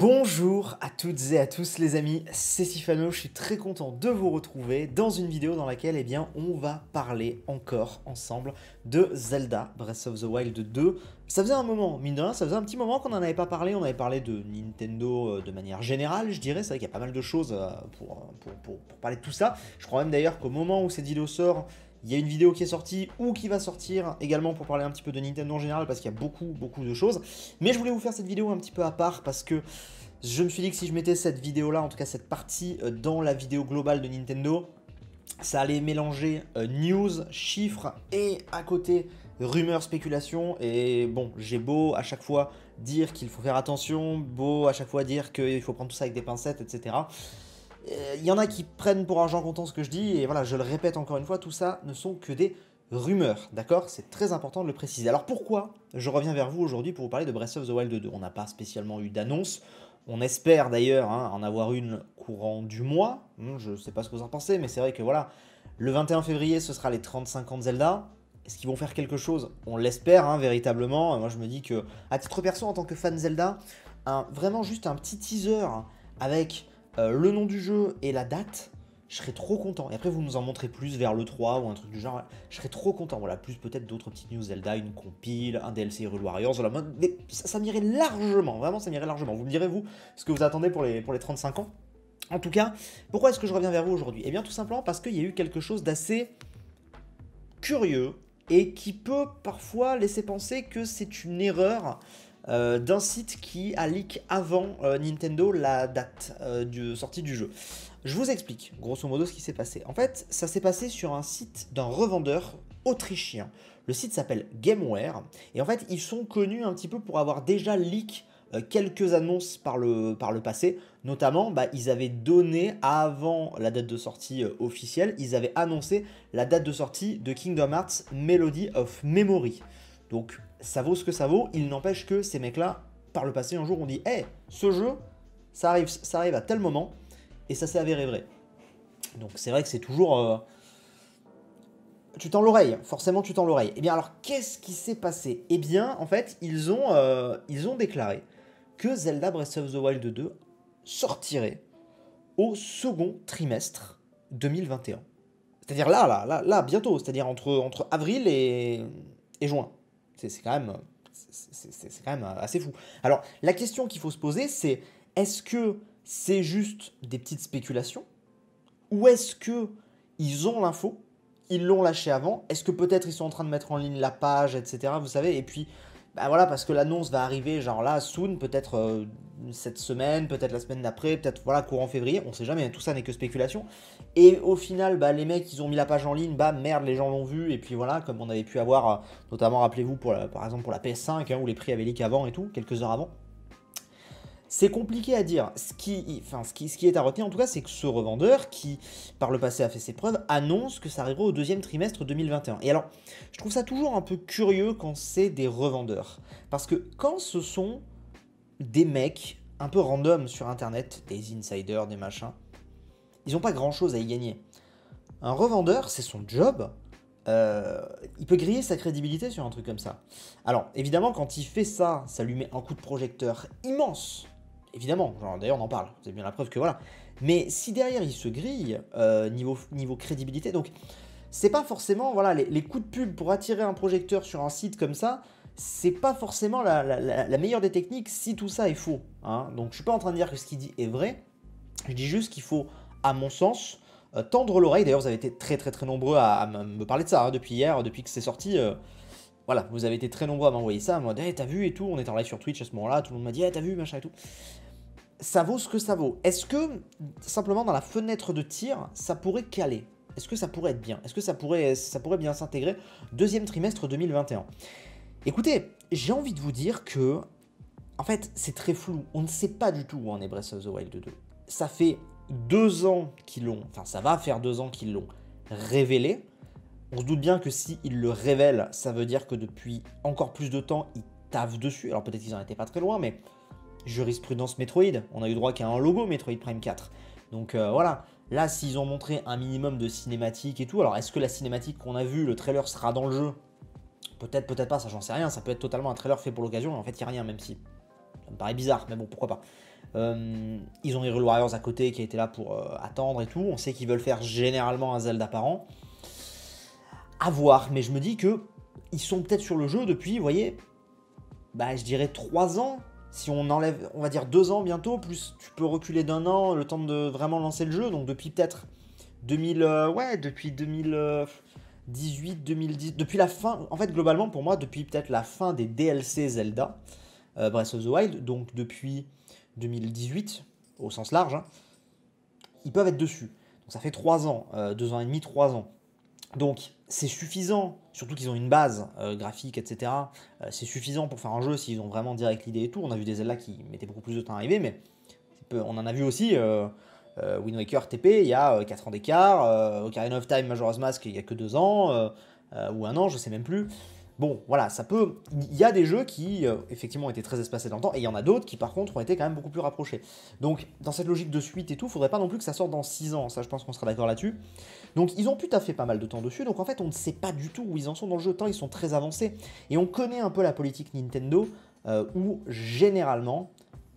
Bonjour à toutes et à tous les amis, c'est Sifano, je suis très content de vous retrouver dans une vidéo dans laquelle eh bien, on va parler encore ensemble de Zelda Breath of the Wild 2. Ça faisait un moment, mine de rien, ça faisait un petit moment qu'on n'en avait pas parlé, on avait parlé de Nintendo euh, de manière générale, je dirais, c'est vrai qu'il y a pas mal de choses euh, pour, pour, parler de tout ça. Je crois même d'ailleurs qu'au moment où cette vidéo sort, il y a une vidéo qui est sortie ou qui va sortir également pour parler un petit peu de Nintendo en général parce qu'il y a beaucoup beaucoup de choses. Mais je voulais vous faire cette vidéo un petit peu à part parce que je me suis dit que si je mettais cette vidéo là, en tout cas cette partie euh, dans la vidéo globale de Nintendo, ça allait mélanger euh, news, chiffres et à côté rumeurs, spéculations. Et bon, j'ai beau à chaque fois dire qu'il faut faire attention, beau à chaque fois dire qu'il faut prendre tout ça avec des pincettes, etc. Il euh, y en a qui prennent pour argent comptant ce que je dis, et voilà, je le répète encore une fois, tout ça ne sont que des rumeurs, d'accord C'est très important de le préciser. Alors pourquoi je reviens vers vous aujourd'hui pour vous parler de Breath of the Wild 2 On n'a pas spécialement eu d'annonce, on espère d'ailleurs hein, en avoir une courant du mois, je ne sais pas ce que vous en pensez, mais c'est vrai que voilà, le 21 février ce sera les 35 ans de Zelda, est-ce qu'ils vont faire quelque chose On l'espère, hein, véritablement. moi, je me dis que, à titre perso, en tant que fan Zelda, vraiment juste un petit teaser avec euh, le nom du jeu et la date, je serais trop content. Et après, vous nous en montrez plus vers le 3 ou un truc du genre. Je serais trop content. Voilà, plus peut-être d'autres petites news Zelda, une compile, un DLC Hyrule Warriors. ça, m'irait largement. Vraiment, ça m'irait largement. Vous me direz, vous, ce que vous attendez pour les, pour les 35 ans. En tout cas, pourquoi est-ce que je reviens vers vous aujourd'hui Et eh bien, tout simplement parce qu'il y a eu quelque chose d'assez curieux et qui peut parfois laisser penser que c'est une erreur euh, d'un site qui a leak avant euh, Nintendo la date euh, de sortie du jeu. Je vous explique grosso modo ce qui s'est passé. En fait, ça s'est passé sur un site d'un revendeur autrichien. Le site s'appelle GameWare et en fait, ils sont connus un petit peu pour avoir déjà leak quelques annonces par le, passé. Notamment, bah, ils avaient donné, avant la date de sortie officielle, ils avaient annoncé la date de sortie de Kingdom Hearts Melody of Memory. Donc ça vaut ce que ça vaut. Il n'empêche que ces mecs-là, par le passé, un jour, on dit Eh, ce jeu, ça arrive, ça arrive à tel moment, et ça s'est avéré vrai. Donc c'est vrai que c'est toujours. Euh, tu tends l'oreille, forcément tu tends l'oreille. Eh bien alors qu'est-ce qui s'est passé Eh bien en fait ils ont, euh, ils ont déclaré que Zelda Breath of the Wild 2 sortirait au second trimestre 2021. C'est-à-dire là, là, là, là, bientôt, c'est-à-dire entre, entre avril et juin. C'est quand même quand même assez fou. Alors, la question qu'il faut se poser, c'est est-ce que c'est juste des petites spéculations Ou est-ce que ils ont l'info Ils l'ont lâché avant Est-ce que peut-être ils sont en train de mettre en ligne la page, etc. Vous savez, et puis bah voilà, parce que l'annonce va arriver, genre là, soon, peut-être euh, cette semaine, peut-être la semaine d'après, peut-être voilà, courant février, on sait jamais, hein, tout ça n'est que spéculation. Et au final, bah, les mecs, ils ont mis la page en ligne, bah merde, les gens l'ont vu, et puis voilà, comme on avait pu avoir, euh, notamment, rappelez-vous, pour par exemple, pour la PS5, hein, où les prix avaient leak avant et tout, quelques heures avant c'est compliqué à dire. Ce qui, enfin, ce, qui, est à retenir en tout cas, c'est que ce revendeur, qui par le passé a fait ses preuves, annonce que ça arrivera au deuxième trimestre 2021. Et alors, je trouve ça toujours un peu curieux quand c'est des revendeurs. Parce que quand ce sont des mecs un peu random sur Internet, des insiders, des machins, ils n'ont pas grand-chose à y gagner. Un revendeur, c'est son job, euh, il peut griller sa crédibilité sur un truc comme ça. Alors, évidemment, quand il fait ça, ça lui met un coup de projecteur immense évidemment, d'ailleurs on en parle, c'est bien la preuve que voilà. Mais si derrière il se grille, euh, niveau, niveau crédibilité, donc c'est pas forcément, voilà, les, les, coups de pub pour attirer un projecteur sur un site comme ça, c'est pas forcément la, la, meilleure des techniques si tout ça est faux. Hein. Donc je suis pas en train de dire que ce qu'il dit est vrai, je dis juste qu'il faut, à mon sens, euh, tendre l'oreille. D'ailleurs, vous avez été très très très nombreux à, me parler de ça hein, depuis hier, depuis que c'est sorti. Euh, voilà, vous avez été très nombreux à m'envoyer ça, en mode hey, t'as vu et tout, on était en live sur Twitch à ce moment-là, tout le monde m'a dit hey, t'as vu, machin et tout. Ça vaut ce que ça vaut. Est-ce que, simplement dans la fenêtre de tir, ça pourrait caler Est-ce que ça pourrait être bien Est-ce que ça pourrait, ça pourrait bien s'intégrer deuxième trimestre 2021 Écoutez, j'ai envie de vous dire que, en fait, c'est très flou. On ne sait pas du tout où en est Breath of the Wild 2. Ça fait deux ans qu'ils l'ont, enfin ça va faire deux ans qu'ils l'ont révélé. On se doute bien que si le révèlent, ça veut dire que depuis encore plus de temps, ils taffent dessus. Alors peut-être qu'ils en étaient pas très loin, mais jurisprudence Metroid, on a eu droit qu'à un logo Metroid Prime 4. Donc euh, voilà, là s'ils ont montré un minimum de cinématique et tout, alors est-ce que la cinématique qu'on a vue, le trailer sera dans le jeu Peut-être, peut-être pas, ça j'en sais rien, ça peut être totalement un trailer fait pour l'occasion, en fait il n'y a rien, même si ça me paraît bizarre, mais bon, pourquoi pas. Euh, ils ont Hero Warriors à côté qui a été là pour euh, attendre et tout, on sait qu'ils veulent faire généralement un Zelda par à voir. Mais je me dis que ils sont peut-être sur le jeu depuis, vous voyez, bah, je dirais 3 ans. Si on enlève, on va dire 2 ans bientôt, plus tu peux reculer d'un an, le temps de vraiment lancer le jeu. Donc depuis peut-être 2000, euh, ouais, depuis 2018, 2010, euh, depuis la fin, en fait globalement pour moi, depuis peut-être la fin des DLC Zelda, euh, Breath of the Wild, donc depuis 2018, au sens large, hein, ils peuvent être dessus. Donc ça fait 3 ans, 2 ans et demi, 3 ans. Donc c'est suffisant, surtout qu'ils ont une base euh, graphique, etc. Euh, c'est suffisant pour faire un jeu s'ils ont vraiment direct l'idée et tout. On a vu des Zelda qui mettaient beaucoup plus de temps à arriver, mais on en a vu aussi. Euh, Wind Waker TP, il y a 4 ans d'écart. Ocarina of Time, Majora's Mask, il y a que 2 ans ou un an, je sais même plus. Bon, voilà, ça peut. Il y a des jeux qui, euh, effectivement, ont été très espacés dans le temps, et il y en a d'autres qui, par contre, ont été quand même beaucoup plus rapprochés. Donc, dans cette logique de suite et tout, faudrait pas non plus que ça sorte dans 6 ans, ça, je pense qu'on sera d'accord là-dessus. Donc, ils ont pu fait pas mal de temps dessus, donc en fait, on ne sait pas du tout où ils en sont dans le jeu, tant ils sont très avancés. Et on connaît un peu la politique Nintendo, euh, où généralement,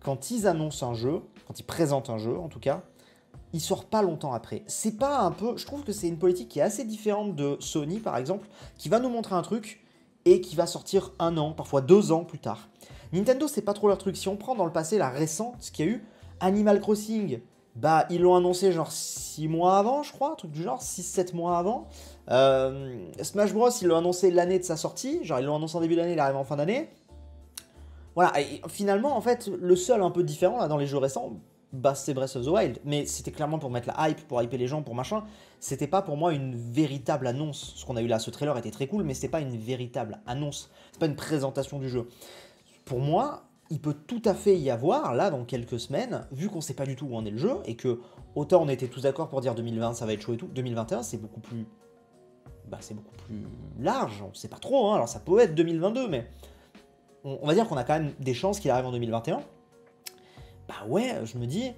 quand ils annoncent un jeu, quand ils présentent un jeu en tout cas, il sort pas longtemps après. C'est pas un peu. Je trouve que c'est une politique qui est assez différente de Sony par exemple, qui va nous montrer un truc et qui va sortir un an, parfois deux ans plus tard. Nintendo, c'est pas trop leur truc. Si on prend dans le passé la récente, ce qu'il y a eu Animal Crossing, bah ils l'ont annoncé genre six mois avant, je crois, un truc du genre, 6 sept mois avant. Euh, Smash Bros, ils l'ont annoncé l'année de sa sortie, genre ils l'ont annoncé en début d'année, il arrive en fin d'année. Voilà, et finalement, en fait, le seul un peu différent là, dans les jeux récents, bah c'est Breath of the Wild, mais c'était clairement pour mettre la hype, pour hyper les gens, pour machin. C'était pas pour moi une véritable annonce. Ce qu'on a eu là, ce trailer était très cool, mais c'était pas une véritable annonce. C'est pas une présentation du jeu. Pour moi, il peut tout à fait y avoir, là, dans quelques semaines, vu qu'on sait pas du tout où en est le jeu, et que autant on était tous d'accord pour dire 2020 ça va être chaud et tout, 2021 c'est beaucoup plus. Bah, c'est beaucoup plus large, on sait pas trop, hein. alors ça peut être 2022, mais on va dire qu'on a quand même des chances qu'il arrive en 2021 bah ouais, je me dis,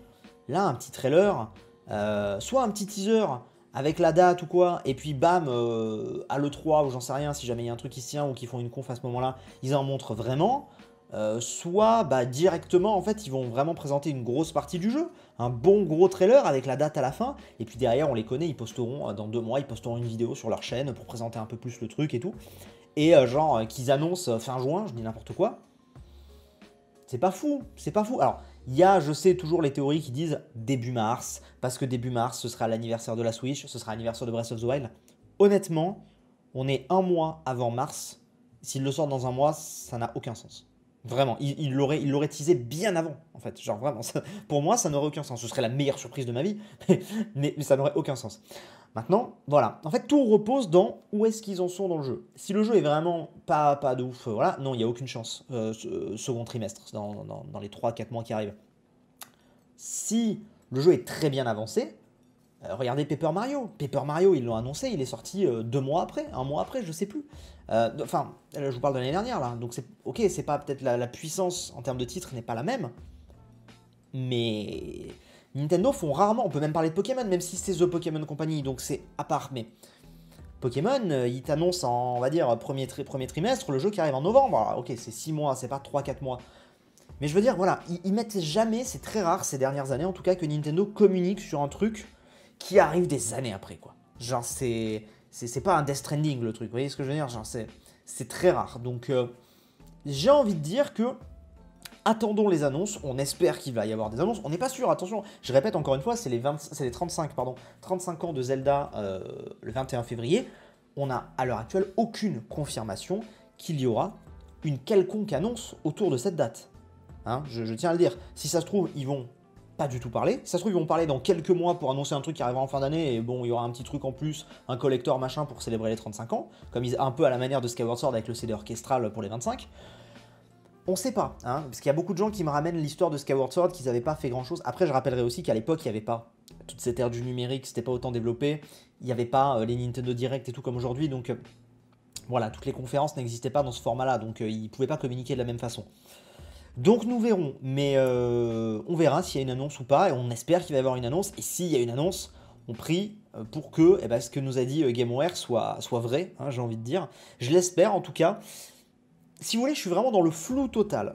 là, un petit trailer, euh, soit un petit teaser avec la date ou quoi, et puis bam, euh, à l'E3, ou j'en sais rien, si jamais il y a un truc qui se tient ou qu'ils font une conf à ce moment-là, ils en montrent vraiment. Euh, soit bah, directement, en fait, ils vont vraiment présenter une grosse partie du jeu, un bon gros trailer avec la date à la fin, et puis derrière, on les connaît, ils posteront dans deux mois, ils posteront une vidéo sur leur chaîne pour présenter un peu plus le truc et tout. Et genre, qu'ils annoncent fin juin, je dis n'importe quoi. C'est pas fou, c'est pas fou. Alors, il y a, je sais, toujours les théories qui disent début mars, parce que début mars, ce sera l'anniversaire de la Switch, ce sera l'anniversaire de Breath of the Wild. Honnêtement, on est un mois avant mars. S'il le sort dans un mois, ça n'a aucun sens. Vraiment, il l'aurait il teasé bien avant, en fait. Genre vraiment, pour moi, ça n'aurait aucun sens. Ce serait la meilleure surprise de ma vie, mais ça n'aurait aucun sens. Maintenant, voilà. En fait, tout repose dans où est-ce qu'ils en sont dans le jeu. Si le jeu est vraiment pas, pas de ouf, euh, voilà, non, il n'y a aucune chance euh, euh, second trimestre, dans, dans, les 3-4 mois qui arrivent. Si le jeu est très bien avancé, euh, regardez Paper Mario. Paper Mario, ils l'ont annoncé, il est sorti deux mois après, un mois après, je sais plus. Enfin, je vous parle de l'année dernière, là. Donc, c'est ok, c'est pas peut-être la, la puissance en termes de titre n'est pas la même, mais Nintendo font rarement, on peut même parler de Pokémon, même si c'est The Pokémon Company, donc c'est à part, mais... Pokémon, euh, ils t'annoncent en, on va dire, premier, premier trimestre, le jeu qui arrive en novembre. ok, c'est 6 mois, c'est pas 3-4 mois. Mais je veux dire, voilà, ils, mettent jamais, c'est très rare ces dernières années en tout cas, que Nintendo communique sur un truc qui arrive des années après, quoi. Genre, c'est. C'est pas un Death trending le truc, vous voyez ce que je veux dire Genre, c'est très rare. Donc, euh, j'ai envie de dire que Attendons les annonces, on espère qu'il va y avoir des annonces, on n'est pas sûr, attention, je répète encore une fois, c'est les, 35, pardon, 35 ans de Zelda euh, le 21 février, on n'a à l'heure actuelle aucune confirmation qu'il y aura une quelconque annonce autour de cette date. Hein, je, tiens à le dire, si ça se trouve, ils vont pas du tout parler. Si ça se trouve, ils vont parler dans quelques mois pour annoncer un truc qui arrivera en fin d'année, et bon, il y aura un petit truc en plus, un collector machin pour célébrer les 35 ans, comme un peu à la manière de Skyward Sword avec le CD orchestral pour les 25. On ne sait pas, hein, parce qu'il y a beaucoup de gens qui me ramènent l'histoire de Skyward Sword qu'ils n'avaient pas fait grand chose. Après, je rappellerai aussi qu'à l'époque, il n'y avait pas toute cette ère du numérique, c'était pas autant développé, il n'y avait pas euh, les Nintendo Direct et tout comme aujourd'hui, donc euh, voilà, toutes les conférences n'existaient pas dans ce format-là, donc euh, ils ne pouvaient pas communiquer de la même façon. Donc nous verrons, mais on verra s'il y a une annonce ou pas, et on espère qu'il va y avoir une annonce, et s'il y a une annonce, on prie pour que eh ben, ce que nous a dit GameWare soit, soit vrai, hein, j'ai envie de dire. Je l'espère en tout cas si vous voulez, je suis vraiment dans le flou total.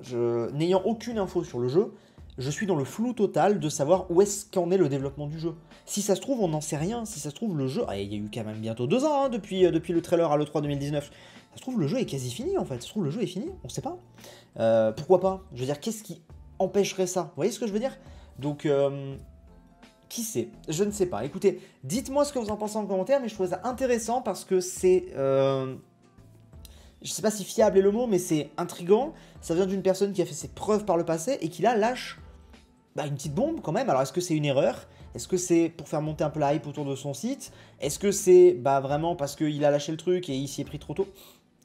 N'ayant aucune info sur le jeu, je suis dans le flou total de savoir où est-ce qu'en est le développement du jeu. Si ça se trouve, on n'en sait rien. Si ça se trouve, le jeu... Ah, il y a eu quand même bientôt deux ans hein, depuis, euh, depuis le trailer à l'E3 2019. Ça se trouve, le jeu est quasi fini, en fait. Ça se trouve, le jeu est fini, on sait pas. Euh, pourquoi pas Je veux dire, qu'est-ce qui empêcherait ça Vous voyez ce que je veux dire Donc... Euh, qui sait Je ne sais pas. Écoutez, dites-moi ce que vous en pensez en commentaire, mais je trouve ça intéressant parce que c'est je sais pas si fiable est le mot, mais c'est intrigant. Ça vient d'une personne qui a fait ses preuves par le passé et qui là lâche bah, une petite bombe quand même. Alors est-ce que c'est une erreur Est-ce que c'est pour faire monter un peu la hype autour de son site Est-ce que c'est bah, vraiment parce qu'il a lâché le truc et il s'y est pris trop tôt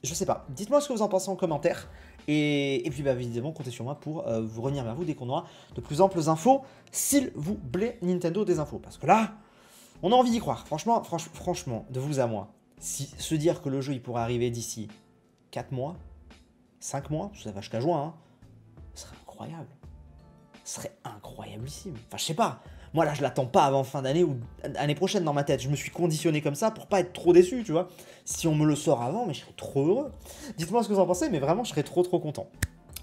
Je sais pas. Dites-moi ce que vous en pensez en commentaire. Et, puis bah, évidemment, comptez sur moi pour euh, vous revenir vers vous dès qu'on aura de plus amples infos. S'il vous plaît, Nintendo des infos. Parce que là, on a envie d'y croire. Franchement, franchement, de vous à moi. Si, se dire que le jeu il pourrait arriver d'ici 4 mois, 5 mois, ça va jusqu'à juin, hein, ce serait incroyable. Ce serait incroyablissime. Enfin, je sais pas. Moi, là, je l'attends pas avant fin d'année ou année prochaine dans ma tête. Je me suis conditionné comme ça pour pas être trop déçu, tu vois. Si on me le sort avant, mais je serais trop heureux. Dites-moi ce que vous en pensez, mais vraiment, je serais trop trop content.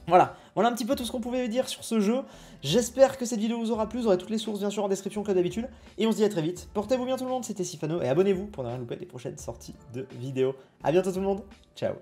Voilà, voilà un petit peu tout ce qu'on pouvait dire sur ce jeu. J'espère que cette vidéo vous aura plu. Vous aurez toutes les sources bien sûr en description comme d'habitude. Et on se dit à très vite. Portez-vous bien tout le monde, c'était Sifano. Et abonnez-vous pour ne rien louper des prochaines sorties de vidéos. A bientôt tout le monde. Ciao